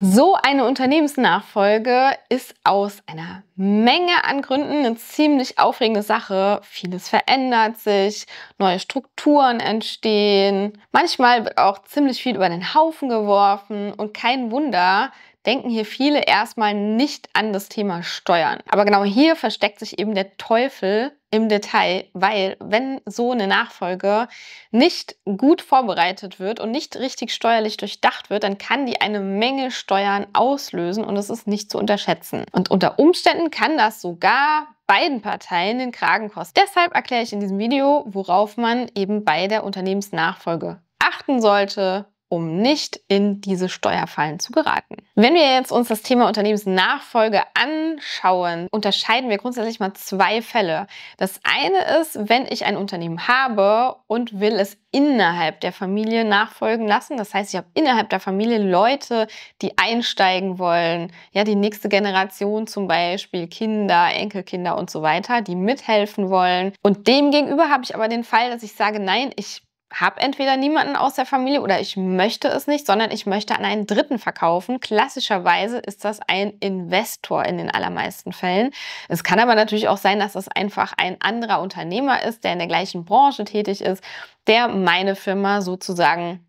So eine Unternehmensnachfolge ist aus einer Menge an Gründen eine ziemlich aufregende Sache. Vieles verändert sich, neue Strukturen entstehen. Manchmal wird auch ziemlich viel über den Haufen geworfen und kein Wunder, denken hier viele erstmal nicht an das Thema Steuern. Aber genau hier versteckt sich eben der Teufel im Detail, weil wenn so eine Nachfolge nicht gut vorbereitet wird und nicht richtig steuerlich durchdacht wird, dann kann die eine Menge Steuern auslösen und es ist nicht zu unterschätzen. Und unter Umständen kann das sogar beiden Parteien den Kragen kosten. Deshalb erkläre ich in diesem Video, worauf man eben bei der Unternehmensnachfolge achten sollte, um nicht in diese Steuerfallen zu geraten. Wenn wir jetzt uns das Thema Unternehmensnachfolge anschauen, unterscheiden wir grundsätzlich mal zwei Fälle. Das eine ist, wenn ich ein Unternehmen habe und will es innerhalb der Familie nachfolgen lassen. Das heißt, ich habe innerhalb der Familie Leute, die einsteigen wollen, ja, die nächste Generation zum Beispiel, Kinder, Enkelkinder und so weiter, die mithelfen wollen. Und demgegenüber habe ich aber den Fall, dass ich sage, nein, ich habe entweder niemanden aus der Familie oder ich möchte es nicht, sondern ich möchte an einen Dritten verkaufen. Klassischerweise ist das ein Investor in den allermeisten Fällen. Es kann aber natürlich auch sein, dass das einfach ein anderer Unternehmer ist, der in der gleichen Branche tätig ist, der meine Firma sozusagen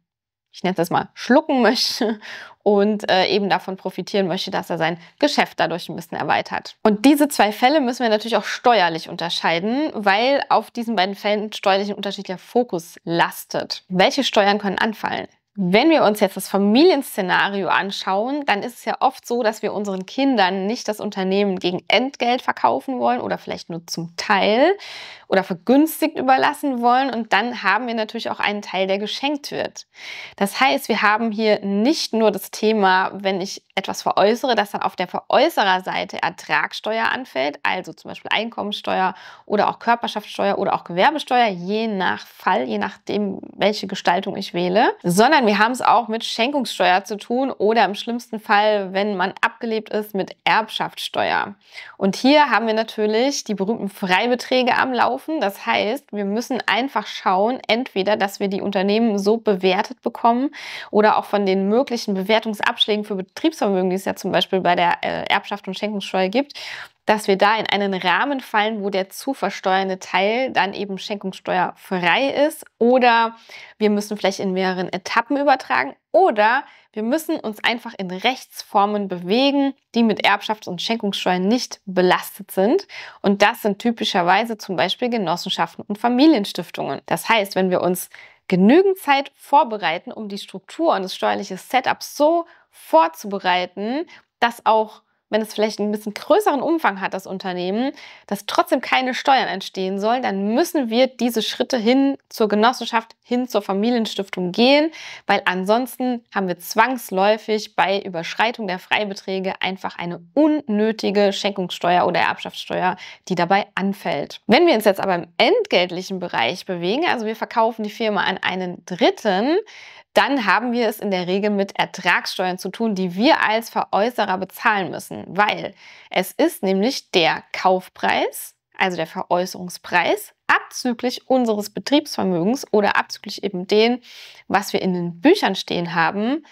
ich nenne das mal, schlucken möchte und äh, eben davon profitieren möchte, dass er sein Geschäft dadurch ein bisschen erweitert. Und diese zwei Fälle müssen wir natürlich auch steuerlich unterscheiden, weil auf diesen beiden Fällen steuerlich ein unterschiedlicher Fokus lastet. Welche Steuern können anfallen? Wenn wir uns jetzt das Familienszenario anschauen, dann ist es ja oft so, dass wir unseren Kindern nicht das Unternehmen gegen Entgelt verkaufen wollen oder vielleicht nur zum Teil oder vergünstigt überlassen wollen. Und dann haben wir natürlich auch einen Teil, der geschenkt wird. Das heißt, wir haben hier nicht nur das Thema, wenn ich etwas veräußere, dass dann auf der Veräußererseite Ertragssteuer anfällt, also zum Beispiel Einkommensteuer oder auch Körperschaftssteuer oder auch Gewerbesteuer, je nach Fall, je nachdem, welche Gestaltung ich wähle, sondern wir haben es auch mit Schenkungssteuer zu tun oder im schlimmsten Fall, wenn man abgelebt ist, mit Erbschaftssteuer. Und hier haben wir natürlich die berühmten Freibeträge am Laufen. Das heißt, wir müssen einfach schauen, entweder, dass wir die Unternehmen so bewertet bekommen oder auch von den möglichen Bewertungsabschlägen für Betriebsvermögen, die es ja zum Beispiel bei der äh, Erbschaft und Schenkungssteuer gibt, dass wir da in einen Rahmen fallen, wo der zu versteuernde Teil dann eben schenkungssteuerfrei ist oder wir müssen vielleicht in mehreren Etappen übertragen oder wir müssen uns einfach in Rechtsformen bewegen, die mit Erbschafts- und Schenkungssteuer nicht belastet sind. Und das sind typischerweise zum Beispiel Genossenschaften und Familienstiftungen. Das heißt, wenn wir uns genügend Zeit vorbereiten, um die Struktur und das steuerliche Setup so vorzubereiten, dass auch wenn es vielleicht ein bisschen größeren Umfang hat, das Unternehmen, dass trotzdem keine Steuern entstehen sollen, dann müssen wir diese Schritte hin zur Genossenschaft, hin zur Familienstiftung gehen, weil ansonsten haben wir zwangsläufig bei Überschreitung der Freibeträge einfach eine unnötige Schenkungssteuer oder Erbschaftssteuer, die dabei anfällt. Wenn wir uns jetzt aber im entgeltlichen Bereich bewegen, also wir verkaufen die Firma an einen Dritten, dann haben wir es in der Regel mit Ertragssteuern zu tun, die wir als Veräußerer bezahlen müssen, weil es ist nämlich der Kaufpreis, also der Veräußerungspreis, abzüglich unseres Betriebsvermögens oder abzüglich eben den, was wir in den Büchern stehen haben,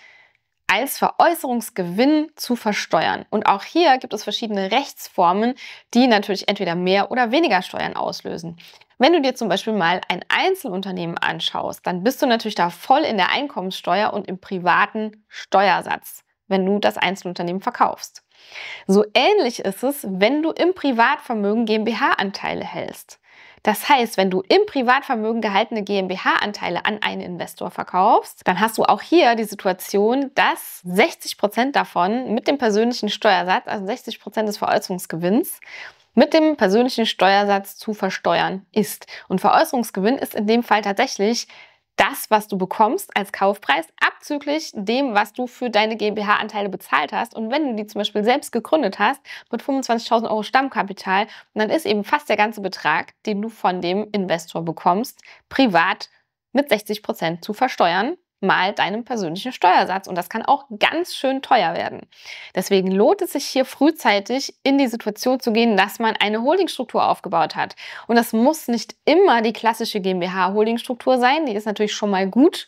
als Veräußerungsgewinn zu versteuern. Und auch hier gibt es verschiedene Rechtsformen, die natürlich entweder mehr oder weniger Steuern auslösen. Wenn du dir zum Beispiel mal ein Einzelunternehmen anschaust, dann bist du natürlich da voll in der Einkommenssteuer und im privaten Steuersatz, wenn du das Einzelunternehmen verkaufst. So ähnlich ist es, wenn du im Privatvermögen GmbH-Anteile hältst. Das heißt, wenn du im Privatvermögen gehaltene GmbH-Anteile an einen Investor verkaufst, dann hast du auch hier die Situation, dass 60 Prozent davon mit dem persönlichen Steuersatz, also 60 Prozent des Veräußerungsgewinns, mit dem persönlichen Steuersatz zu versteuern ist. Und Veräußerungsgewinn ist in dem Fall tatsächlich das, was du bekommst als Kaufpreis, abzüglich dem, was du für deine GmbH-Anteile bezahlt hast. Und wenn du die zum Beispiel selbst gegründet hast mit 25.000 Euro Stammkapital, dann ist eben fast der ganze Betrag, den du von dem Investor bekommst, privat mit 60 Prozent zu versteuern mal deinem persönlichen Steuersatz. Und das kann auch ganz schön teuer werden. Deswegen lohnt es sich hier frühzeitig in die Situation zu gehen, dass man eine Holdingstruktur aufgebaut hat. Und das muss nicht immer die klassische GmbH-Holdingstruktur sein. Die ist natürlich schon mal gut,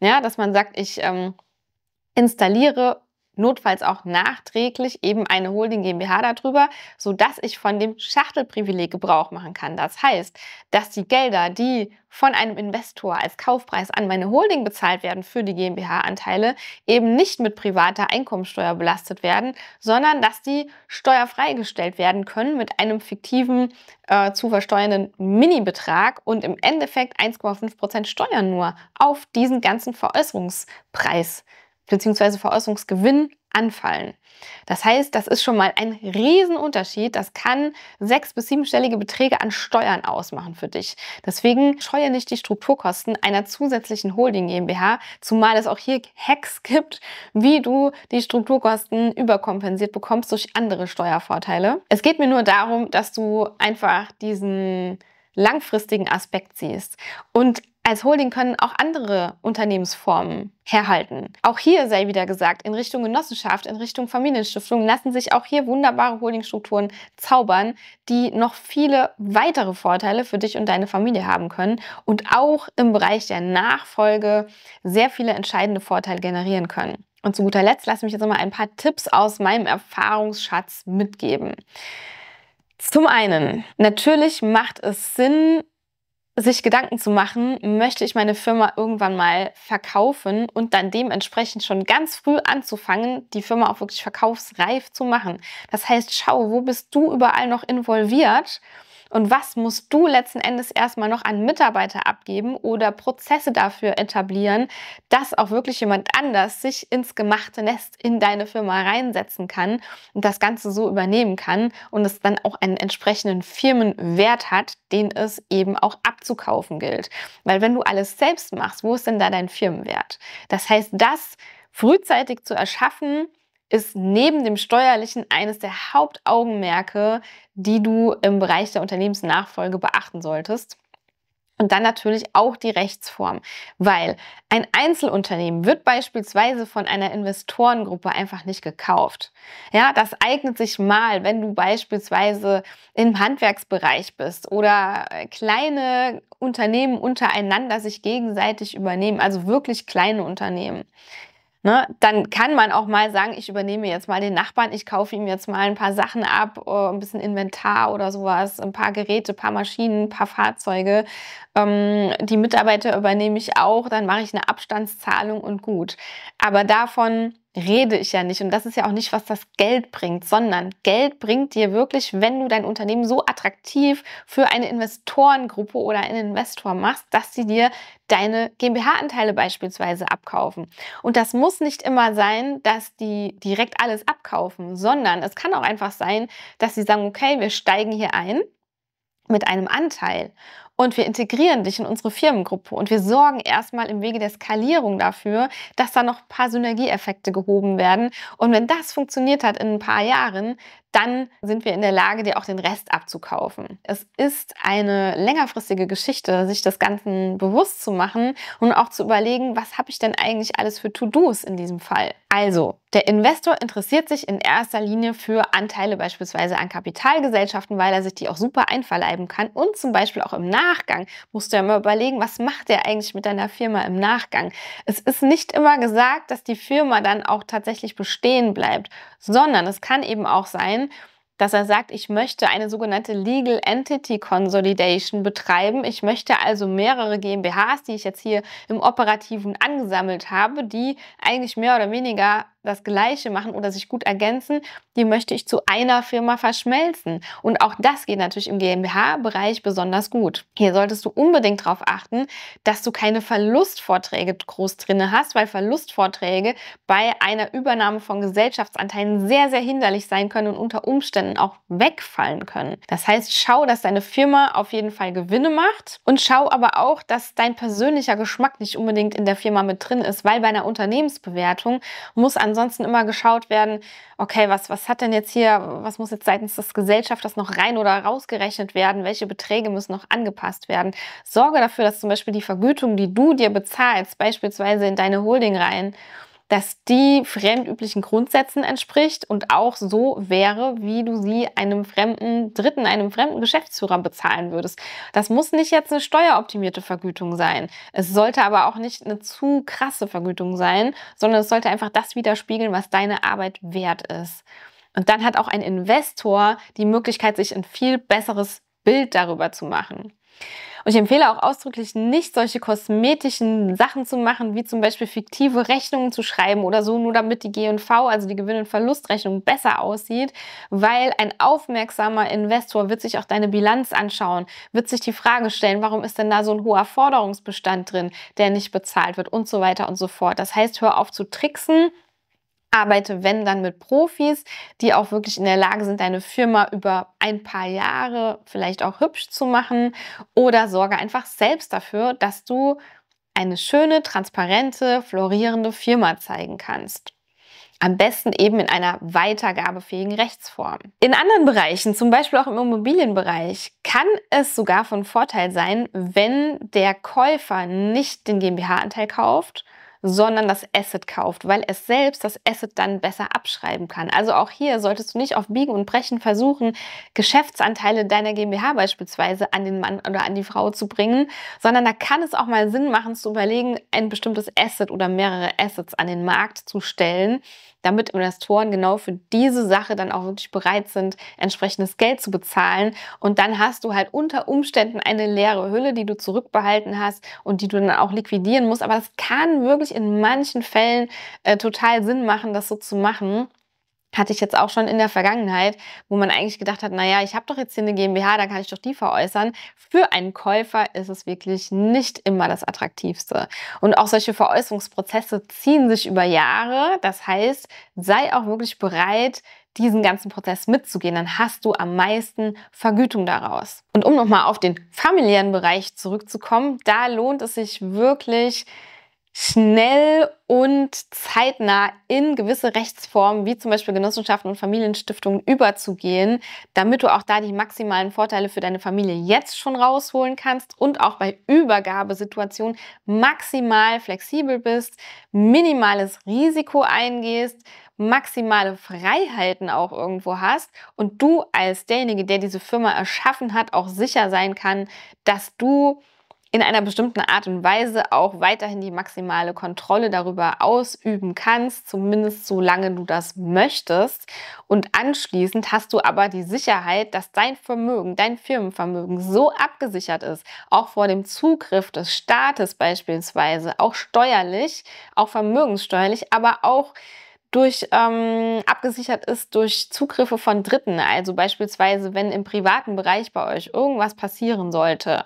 ja, dass man sagt, ich ähm, installiere notfalls auch nachträglich eben eine Holding GmbH darüber, sodass ich von dem Schachtelprivileg Gebrauch machen kann. Das heißt, dass die Gelder, die von einem Investor als Kaufpreis an meine Holding bezahlt werden für die GmbH-Anteile, eben nicht mit privater Einkommensteuer belastet werden, sondern dass die steuerfrei gestellt werden können mit einem fiktiven äh, zu versteuernden Mini-Betrag und im Endeffekt 1,5% Steuern nur auf diesen ganzen Veräußerungspreis bzw. Veräußerungsgewinn anfallen. Das heißt, das ist schon mal ein Riesenunterschied. Das kann sechs- bis siebenstellige Beträge an Steuern ausmachen für dich. Deswegen scheue nicht die Strukturkosten einer zusätzlichen Holding GmbH, zumal es auch hier Hacks gibt, wie du die Strukturkosten überkompensiert bekommst durch andere Steuervorteile. Es geht mir nur darum, dass du einfach diesen langfristigen Aspekt siehst und als Holding können auch andere Unternehmensformen herhalten. Auch hier sei wieder gesagt, in Richtung Genossenschaft, in Richtung Familienstiftung lassen sich auch hier wunderbare Holdingstrukturen zaubern, die noch viele weitere Vorteile für dich und deine Familie haben können und auch im Bereich der Nachfolge sehr viele entscheidende Vorteile generieren können. Und zu guter Letzt lass mich jetzt nochmal ein paar Tipps aus meinem Erfahrungsschatz mitgeben. Zum einen, natürlich macht es Sinn, sich Gedanken zu machen, möchte ich meine Firma irgendwann mal verkaufen und dann dementsprechend schon ganz früh anzufangen, die Firma auch wirklich verkaufsreif zu machen. Das heißt, schau, wo bist du überall noch involviert? Und was musst du letzten Endes erstmal noch an Mitarbeiter abgeben oder Prozesse dafür etablieren, dass auch wirklich jemand anders sich ins gemachte Nest in deine Firma reinsetzen kann und das Ganze so übernehmen kann und es dann auch einen entsprechenden Firmenwert hat, den es eben auch abzukaufen gilt. Weil wenn du alles selbst machst, wo ist denn da dein Firmenwert? Das heißt, das frühzeitig zu erschaffen, ist neben dem steuerlichen eines der Hauptaugenmerke, die du im Bereich der Unternehmensnachfolge beachten solltest. Und dann natürlich auch die Rechtsform, weil ein Einzelunternehmen wird beispielsweise von einer Investorengruppe einfach nicht gekauft. Ja, das eignet sich mal, wenn du beispielsweise im Handwerksbereich bist oder äh, kleine Unternehmen untereinander sich gegenseitig übernehmen, also wirklich kleine Unternehmen. Ne? Dann kann man auch mal sagen, ich übernehme jetzt mal den Nachbarn, ich kaufe ihm jetzt mal ein paar Sachen ab, äh, ein bisschen Inventar oder sowas, ein paar Geräte, ein paar Maschinen, ein paar Fahrzeuge. Ähm, die Mitarbeiter übernehme ich auch, dann mache ich eine Abstandszahlung und gut. Aber davon rede ich ja nicht. Und das ist ja auch nicht, was das Geld bringt, sondern Geld bringt dir wirklich, wenn du dein Unternehmen so attraktiv für eine Investorengruppe oder einen Investor machst, dass sie dir deine GmbH-Anteile beispielsweise abkaufen. Und das muss nicht immer sein, dass die direkt alles abkaufen, sondern es kann auch einfach sein, dass sie sagen, okay, wir steigen hier ein mit einem Anteil und wir integrieren dich in unsere Firmengruppe und wir sorgen erstmal im Wege der Skalierung dafür, dass da noch ein paar Synergieeffekte gehoben werden. Und wenn das funktioniert hat in ein paar Jahren, dann sind wir in der Lage, dir auch den Rest abzukaufen. Es ist eine längerfristige Geschichte, sich das Ganze bewusst zu machen und auch zu überlegen, was habe ich denn eigentlich alles für To-Dos in diesem Fall. Also, der Investor interessiert sich in erster Linie für Anteile beispielsweise an Kapitalgesellschaften, weil er sich die auch super einverleiben kann und zum Beispiel auch im Nachhinein Nachgang musst du ja mal überlegen, was macht der eigentlich mit deiner Firma im Nachgang? Es ist nicht immer gesagt, dass die Firma dann auch tatsächlich bestehen bleibt, sondern es kann eben auch sein, dass er sagt, ich möchte eine sogenannte Legal Entity Consolidation betreiben. Ich möchte also mehrere GmbHs, die ich jetzt hier im Operativen angesammelt habe, die eigentlich mehr oder weniger das Gleiche machen oder sich gut ergänzen, die möchte ich zu einer Firma verschmelzen. Und auch das geht natürlich im GmbH-Bereich besonders gut. Hier solltest du unbedingt darauf achten, dass du keine Verlustvorträge groß drinne hast, weil Verlustvorträge bei einer Übernahme von Gesellschaftsanteilen sehr, sehr hinderlich sein können und unter Umständen auch wegfallen können. Das heißt, schau, dass deine Firma auf jeden Fall Gewinne macht und schau aber auch, dass dein persönlicher Geschmack nicht unbedingt in der Firma mit drin ist, weil bei einer Unternehmensbewertung muss an ansonsten immer geschaut werden, okay, was, was hat denn jetzt hier, was muss jetzt seitens des Gesellschafters noch rein oder rausgerechnet werden? Welche Beträge müssen noch angepasst werden? Sorge dafür, dass zum Beispiel die Vergütung, die du dir bezahlst, beispielsweise in deine Holding rein, dass die fremdüblichen Grundsätzen entspricht und auch so wäre, wie du sie einem fremden Dritten, einem fremden Geschäftsführer bezahlen würdest. Das muss nicht jetzt eine steueroptimierte Vergütung sein. Es sollte aber auch nicht eine zu krasse Vergütung sein, sondern es sollte einfach das widerspiegeln, was deine Arbeit wert ist. Und dann hat auch ein Investor die Möglichkeit, sich ein viel besseres Bild darüber zu machen. Und ich empfehle auch ausdrücklich nicht, solche kosmetischen Sachen zu machen, wie zum Beispiel fiktive Rechnungen zu schreiben oder so, nur damit die GV, also die Gewinn- und Verlustrechnung, besser aussieht, weil ein aufmerksamer Investor wird sich auch deine Bilanz anschauen, wird sich die Frage stellen, warum ist denn da so ein hoher Forderungsbestand drin, der nicht bezahlt wird und so weiter und so fort. Das heißt, hör auf zu tricksen arbeite, wenn dann mit Profis, die auch wirklich in der Lage sind, deine Firma über ein paar Jahre vielleicht auch hübsch zu machen oder sorge einfach selbst dafür, dass du eine schöne, transparente, florierende Firma zeigen kannst. Am besten eben in einer weitergabefähigen Rechtsform. In anderen Bereichen, zum Beispiel auch im Immobilienbereich, kann es sogar von Vorteil sein, wenn der Käufer nicht den GmbH-Anteil kauft, sondern das Asset kauft, weil es selbst das Asset dann besser abschreiben kann. Also auch hier solltest du nicht auf Biegen und Brechen versuchen, Geschäftsanteile deiner GmbH beispielsweise an den Mann oder an die Frau zu bringen, sondern da kann es auch mal Sinn machen zu überlegen, ein bestimmtes Asset oder mehrere Assets an den Markt zu stellen, damit Investoren genau für diese Sache dann auch wirklich bereit sind, entsprechendes Geld zu bezahlen. Und dann hast du halt unter Umständen eine leere Hülle, die du zurückbehalten hast und die du dann auch liquidieren musst. Aber das kann wirklich in manchen Fällen äh, total Sinn machen, das so zu machen hatte ich jetzt auch schon in der Vergangenheit, wo man eigentlich gedacht hat, naja, ich habe doch jetzt hier eine GmbH, da kann ich doch die veräußern. Für einen Käufer ist es wirklich nicht immer das Attraktivste. Und auch solche Veräußerungsprozesse ziehen sich über Jahre. Das heißt, sei auch wirklich bereit, diesen ganzen Prozess mitzugehen, dann hast du am meisten Vergütung daraus. Und um nochmal auf den familiären Bereich zurückzukommen, da lohnt es sich wirklich, schnell und zeitnah in gewisse Rechtsformen, wie zum Beispiel Genossenschaften und Familienstiftungen, überzugehen, damit du auch da die maximalen Vorteile für deine Familie jetzt schon rausholen kannst und auch bei Übergabesituationen maximal flexibel bist, minimales Risiko eingehst, maximale Freiheiten auch irgendwo hast und du als derjenige, der diese Firma erschaffen hat, auch sicher sein kann, dass du in einer bestimmten Art und Weise auch weiterhin die maximale Kontrolle darüber ausüben kannst, zumindest solange du das möchtest. Und anschließend hast du aber die Sicherheit, dass dein Vermögen, dein Firmenvermögen so abgesichert ist, auch vor dem Zugriff des Staates beispielsweise, auch steuerlich, auch vermögenssteuerlich, aber auch durch ähm, abgesichert ist durch Zugriffe von Dritten. Also beispielsweise, wenn im privaten Bereich bei euch irgendwas passieren sollte,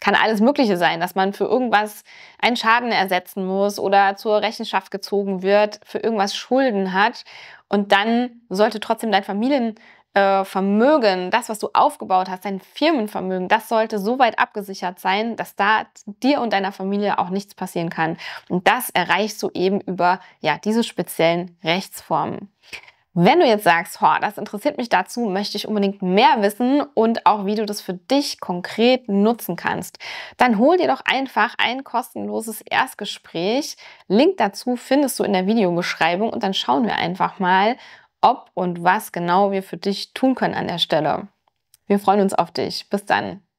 kann alles Mögliche sein, dass man für irgendwas einen Schaden ersetzen muss oder zur Rechenschaft gezogen wird, für irgendwas Schulden hat. Und dann sollte trotzdem dein Familienvermögen, das, was du aufgebaut hast, dein Firmenvermögen, das sollte so weit abgesichert sein, dass da dir und deiner Familie auch nichts passieren kann. Und das erreichst du eben über ja, diese speziellen Rechtsformen. Wenn du jetzt sagst, oh, das interessiert mich dazu, möchte ich unbedingt mehr wissen und auch wie du das für dich konkret nutzen kannst, dann hol dir doch einfach ein kostenloses Erstgespräch. Link dazu findest du in der Videobeschreibung und dann schauen wir einfach mal, ob und was genau wir für dich tun können an der Stelle. Wir freuen uns auf dich. Bis dann.